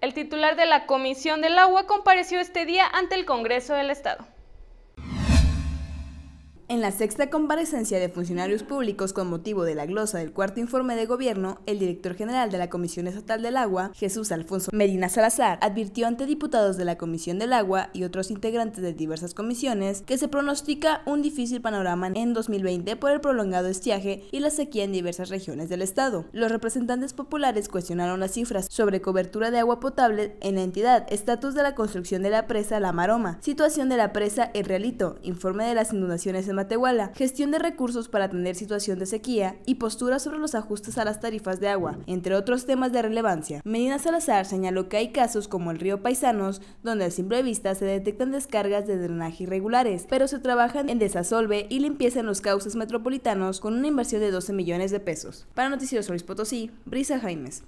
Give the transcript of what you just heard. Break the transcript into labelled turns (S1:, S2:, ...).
S1: El titular de la Comisión del Agua compareció este día ante el Congreso del Estado.
S2: En la sexta comparecencia de funcionarios públicos con motivo de la glosa del cuarto informe de gobierno, el director general de la Comisión Estatal del Agua, Jesús Alfonso Medina Salazar, advirtió ante diputados de la Comisión del Agua y otros integrantes de diversas comisiones que se pronostica un difícil panorama en 2020 por el prolongado estiaje y la sequía en diversas regiones del estado. Los representantes populares cuestionaron las cifras sobre cobertura de agua potable en la entidad, estatus de la construcción de la presa La Maroma, situación de la presa El Realito, informe de las inundaciones en Matehuala, gestión de recursos para atender situación de sequía y postura sobre los ajustes a las tarifas de agua, entre otros temas de relevancia. Medina Salazar señaló que hay casos como el río Paisanos, donde a simple vista se detectan descargas de drenaje irregulares, pero se trabajan en desasolve y limpieza en los cauces metropolitanos con una inversión de 12
S3: millones de pesos. Para Noticieros Luis Potosí, Brisa Jaimes.